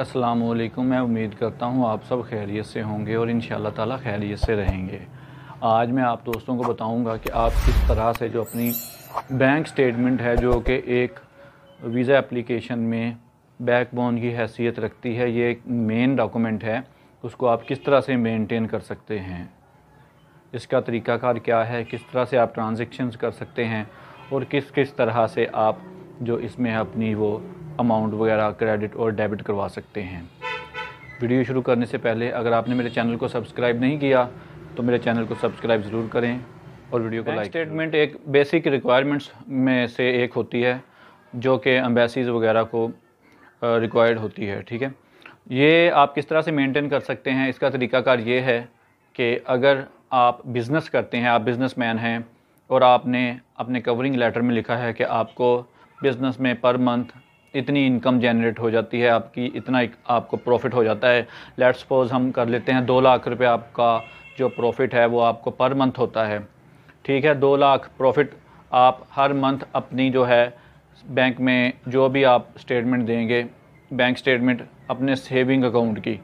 अस्सलाम वालेकुम मैं उम्मीद करता हूँ आप सब खैरियत से होंगे और इन ताला खैरियत से रहेंगे आज मैं आप दोस्तों को बताऊँगा कि आप किस तरह से जो अपनी बैंक स्टेटमेंट है जो कि एक वीज़ा एप्लीकेशन में बैकबोन की हैसियत रखती है ये एक मेन डॉक्यूमेंट है उसको आप किस तरह से मेनटेन कर सकते हैं इसका तरीक़ाकार क्या है किस तरह से आप ट्रांजेक्शन कर सकते हैं और किस किस तरह से आप जो इसमें अपनी वो अमाउंट वगैरह क्रेडिट और डेबिट करवा सकते हैं वीडियो शुरू करने से पहले अगर आपने मेरे चैनल को सब्सक्राइब नहीं किया तो मेरे चैनल को सब्सक्राइब ज़रूर करें और वीडियो को लाइक स्टेटमेंट एक बेसिक रिक्वायरमेंट्स में से एक होती है जो कि एम्बेसीज़ वगैरह को रिक्वायर्ड होती है ठीक है ये आप किस तरह से मेंटेन कर सकते हैं इसका तरीकाकार ये है कि अगर आप बिज़नेस करते हैं आप मैन हैं और आपने अपने कवरिंग लेटर में लिखा है कि आपको बिज़नेस में पर मंथ इतनी इनकम जनरेट हो जाती है आपकी इतना आपको प्रॉफिट हो जाता है लेट्स सपोज हम कर लेते हैं दो लाख रुपये आपका जो प्रॉफिट है वो आपको पर मंथ होता है ठीक है दो लाख प्रॉफिट आप हर मंथ अपनी जो है बैंक में जो भी आप स्टेटमेंट देंगे बैंक स्टेटमेंट अपने सेविंग अकाउंट की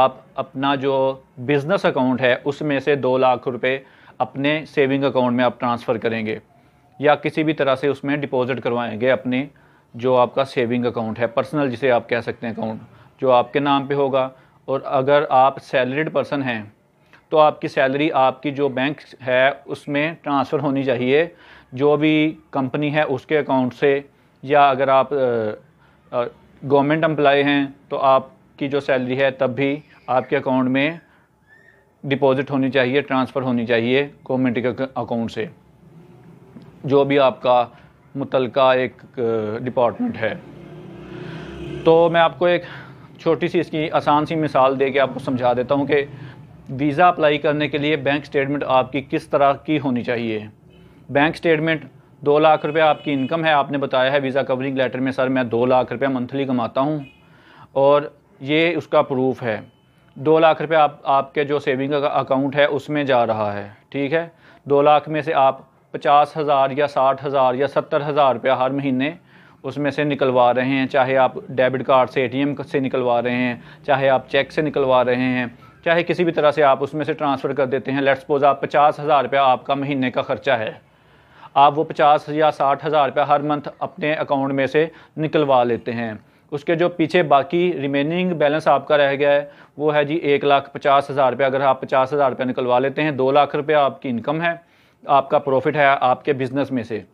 आप अपना जो बिज़नेस अकाउंट है उसमें से दो लाख रुपए अपने सेविंग अकाउंट में आप ट्रांसफ़र करेंगे या किसी भी तरह से उसमें डिपॉजिट करवाएंगे अपने जो आपका सेविंग अकाउंट है पर्सनल जिसे आप कह सकते हैं अकाउंट जो आपके नाम पे होगा और अगर आप सैलरीड पर्सन हैं तो आपकी सैलरी आपकी जो बैंक है उसमें ट्रांसफ़र होनी चाहिए जो भी कंपनी है उसके अकाउंट से या अगर आप गवर्नमेंट एम्प्लॉय हैं तो आपकी जो सैलरी है तब भी आपके अकाउंट में डिपॉजिट होनी चाहिए ट्रांसफ़र होनी चाहिए गवर्नमेंट के अकाउंट से जो भी आपका मुतल एक डिपार्टमेंट है तो मैं आपको एक छोटी सी इसकी आसान सी मिसाल दे के आपको समझा देता हूँ कि वीज़ा अप्लाई करने के लिए बैंक स्टेटमेंट आपकी किस तरह की होनी चाहिए बैंक स्टेटमेंट दो लाख रुपया आपकी इनकम है आपने बताया है वीज़ा कवरिंग लेटर में सर मैं दो लाख रुपया मंथली कमाता हूँ और ये उसका प्रूफ है दो लाख रुपये आप आपके जो सेविंग का अकाउंट है उसमें जा रहा है ठीक है दो लाख में से आप पचास हज़ार या साठ हज़ार या सत्तर हज़ार रुपया हर महीने उसमें से निकलवा रहे हैं चाहे आप डेबिट कार्ड से एटीएम से निकलवा रहे हैं चाहे आप चेक से निकलवा रहे हैं चाहे किसी भी तरह से आप उसमें से ट्रांसफ़र कर देते हैं लेट्स सपोज आप पचास हज़ार रुपया आपका महीने का ख़र्चा है आप वो पचास या साठ हज़ार रुपया हर मंथ अपने अकाउंट में से निकलवा लेते हैं उसके जो पीछे बाकी रिमेनिंग बैलेंस आपका रह गया है वो है जी एक लाख पचास हज़ार रुपया अगर आप पचास हज़ार रुपया निकलवा लेते हैं दो लाख रुपया आपकी इनकम है आपका प्रॉफिट है आपके बिज़नेस में से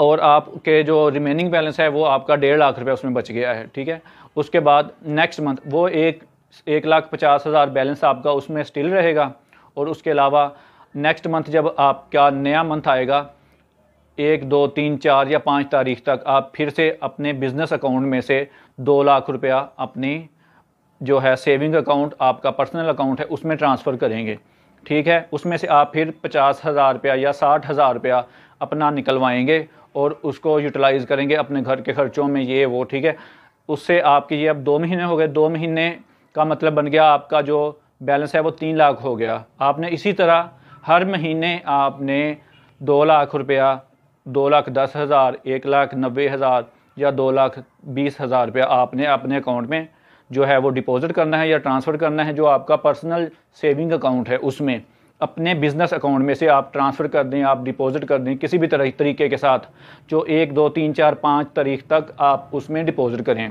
और आपके जो रिमेनिंग बैलेंस है वो आपका डेढ़ लाख रुपया उसमें बच गया है ठीक है उसके बाद नेक्स्ट मंथ वो एक एक लाख पचास हज़ार बैलेंस आपका उसमें स्टिल रहेगा और उसके अलावा नेक्स्ट मंथ जब आपका नया मंथ आएगा एक दो तीन चार या पाँच तारीख तक आप फिर से अपने बिज़नेस अकाउंट में से दो लाख रुपया अपनी जो है सेविंग अकाउंट आपका पर्सनल अकाउंट है उसमें ट्रांसफ़र करेंगे ठीक है उसमें से आप फिर पचास हज़ार रुपया या साठ हज़ार रुपया अपना निकलवाएंगे और उसको यूटिलाइज़ करेंगे अपने घर के खर्चों में ये वो ठीक है उससे आपके ये अब दो महीने हो गए दो महीने का मतलब बन गया आपका जो बैलेंस है वो तीन लाख हो गया आपने इसी तरह हर महीने आपने दो लाख रुपया दो लाख दस हज़ार एक लाख नब्बे हज़ार या दो लाख बीस हज़ार रुपया आपने अपने अकाउंट में जो है वो डिपॉज़िट करना है या ट्रांसफ़र करना है जो आपका पर्सनल सेविंग अकाउंट है उसमें अपने बिज़नेस अकाउंट में से आप ट्रांसफ़र कर दें आप डिपॉज़िट कर दें किसी भी तरह तरीके के साथ जो एक दो तीन चार पाँच तारीख तक आप उसमें डिपॉज़िट करें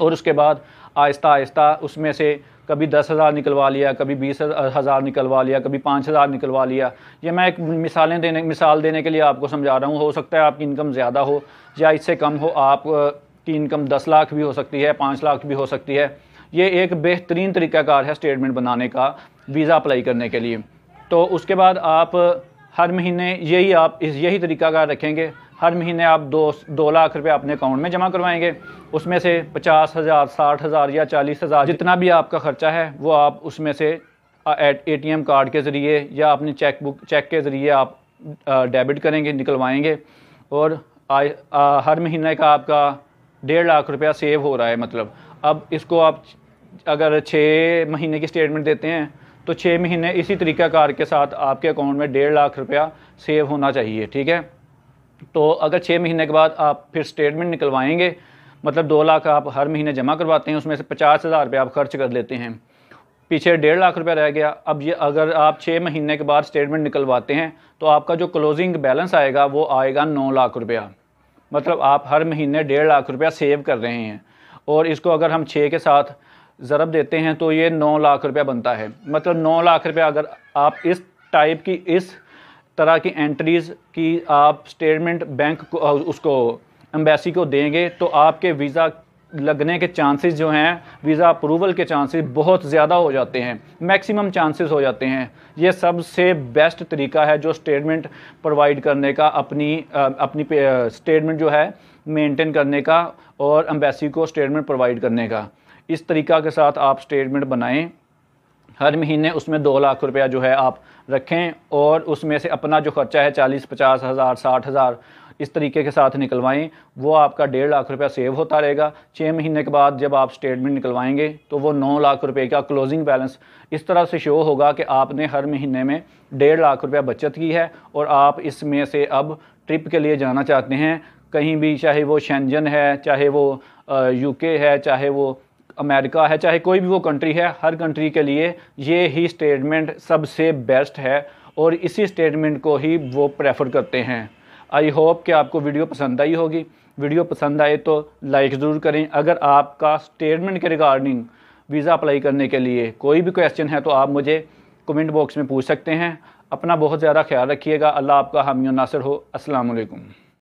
और उसके बाद आहिस्ता आहिस्ता उसमें से कभी दस हज़ार निकलवा लिया कभी बीस हज़ार निकलवा लिया कभी पाँच हज़ार निकलवा लिया ये मैं एक मिसालें देने मिसाल देने के लिए आपको समझा रहा हूँ हो सकता है आपकी इनकम ज़्यादा हो या इससे कम हो आप की इनकम दस लाख भी हो सकती है पाँच लाख भी हो सकती है ये एक बेहतरीन तरीकाकार है स्टेटमेंट बनाने का वीज़ा अप्लाई करने के लिए तो उसके बाद आप हर महीने यही आप इस यही तरीकाकार रखेंगे हर महीने आप दो दो लाख रुपए अपने अकाउंट में जमा करवाएंगे उसमें से पचास हज़ार साठ हज़ार या चालीस हज़ार जितना भी आपका ख़र्चा है वो आप उसमें से ए टी एम कार्ड के ज़रिए या अपने चेक बुक चेक के ज़रिए आप डेबिट करेंगे निकलवाएंगे और आ, आ, हर महीने का आपका डेढ़ लाख रुपया सेव हो रहा है मतलब अब इसको आप अगर छः महीने की स्टेटमेंट देते हैं तो छः महीने इसी तरीक़ाकार के साथ आपके अकाउंट में डेढ़ लाख रुपया सेव होना चाहिए ठीक है तो अगर छः महीने के बाद आप फिर स्टेटमेंट निकलवाएंगे मतलब दो लाख आप हर महीने जमा करवाते हैं उसमें से पचास हज़ार रुपये आप खर्च कर लेते हैं पीछे डेढ़ लाख रुपया रह गया अब ये अगर आप छः महीने के बाद स्टेटमेंट निकलवाते हैं तो आपका जो क्लोजिंग बैलेंस आएगा वो आएगा नौ लाख रुपया मतलब आप हर महीने डेढ़ लाख रुपया सेव कर रहे हैं और इसको अगर हम छः के साथ ज़रब देते हैं तो ये नौ लाख रुपया बनता है मतलब नौ लाख रुपया अगर आप इस टाइप की इस तरह की एंट्रीज़ की आप स्टेटमेंट बैंक को उसको एम्बेसी को देंगे तो आपके वीज़ा लगने के चांसेस जो हैं वीज़ा अप्रूवल के चांसेस बहुत ज़्यादा हो जाते हैं मैक्सिमम चांसेस हो जाते हैं ये सबसे बेस्ट तरीका है जो स्टेटमेंट प्रोवाइड करने का अपनी आ, अपनी स्टेटमेंट जो है मेंटेन करने का और एम्बेसी को स्टेटमेंट प्रोवाइड करने का इस तरीका के साथ आप स्टेटमेंट बनाएं हर महीने उसमें दो लाख रुपया जो है आप रखें और उसमें से अपना जो खर्चा है चालीस पचास हज़ार साठ हज़ार इस तरीके के साथ निकलवाएं वो आपका डेढ़ लाख रुपया सेव होता रहेगा छः महीने के बाद जब आप स्टेटमेंट निकलवाएंगे तो वो नौ लाख रुपये का क्लोजिंग बैलेंस इस तरह से शो होगा कि आपने हर महीने में डेढ़ लाख रुपया बचत की है और आप इसमें से अब ट्रिप के लिए जाना चाहते हैं कहीं भी चाहे वो शेंजन है चाहे वो यूके है चाहे वो अमेरिका है चाहे कोई भी वो कंट्री है हर कंट्री के लिए ये ही स्टेटमेंट सबसे बेस्ट है और इसी स्टेटमेंट को ही वो प्रेफर करते हैं आई होप कि आपको वीडियो पसंद आई होगी वीडियो पसंद आए तो लाइक ज़रूर करें अगर आपका स्टेटमेंट के रिगार्डिंग वीज़ा अप्लाई करने के लिए कोई भी क्वेश्चन है तो आप मुझे कमेंट बॉक्स में पूछ सकते हैं अपना बहुत ज़्यादा ख्याल रखिएगा अल्लाह आपका हामी नासर हो असलकम